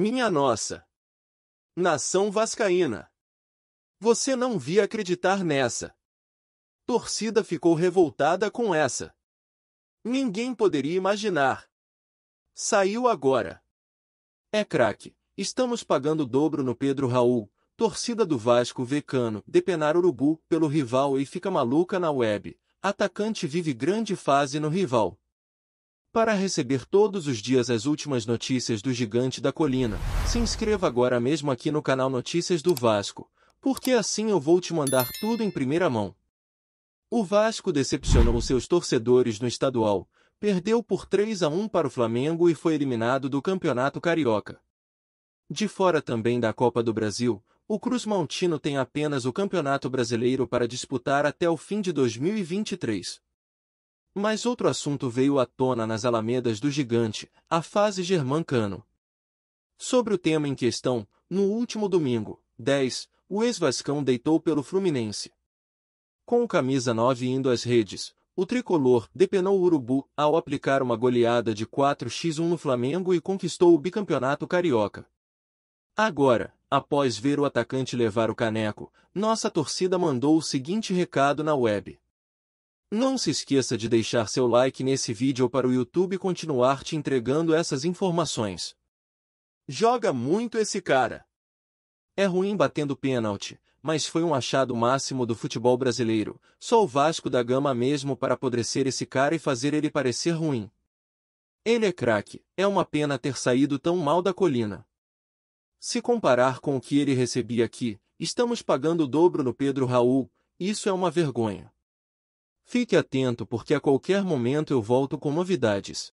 Minha nossa! Nação vascaína! Você não via acreditar nessa. Torcida ficou revoltada com essa. Ninguém poderia imaginar. Saiu agora. É craque. Estamos pagando dobro no Pedro Raul. Torcida do Vasco Vecano, depenar Urubu pelo rival e fica maluca na web. Atacante vive grande fase no rival. Para receber todos os dias as últimas notícias do gigante da colina, se inscreva agora mesmo aqui no canal Notícias do Vasco, porque assim eu vou te mandar tudo em primeira mão. O Vasco decepcionou seus torcedores no estadual, perdeu por 3 a 1 para o Flamengo e foi eliminado do Campeonato Carioca. De fora também da Copa do Brasil, o Cruz Maltino tem apenas o Campeonato Brasileiro para disputar até o fim de 2023. Mas outro assunto veio à tona nas alamedas do gigante, a fase germancano. Sobre o tema em questão, no último domingo, 10, o ex-Vascão deitou pelo Fluminense. Com o camisa 9 indo às redes, o tricolor depenou o Urubu ao aplicar uma goleada de 4x1 no Flamengo e conquistou o bicampeonato carioca. Agora, após ver o atacante levar o caneco, nossa torcida mandou o seguinte recado na web. Não se esqueça de deixar seu like nesse vídeo para o YouTube continuar te entregando essas informações. Joga muito esse cara. É ruim batendo pênalti, mas foi um achado máximo do futebol brasileiro. Só o Vasco da Gama mesmo para apodrecer esse cara e fazer ele parecer ruim. Ele é craque, é uma pena ter saído tão mal da colina. Se comparar com o que ele recebia aqui, estamos pagando o dobro no Pedro Raul, isso é uma vergonha. Fique atento porque a qualquer momento eu volto com novidades.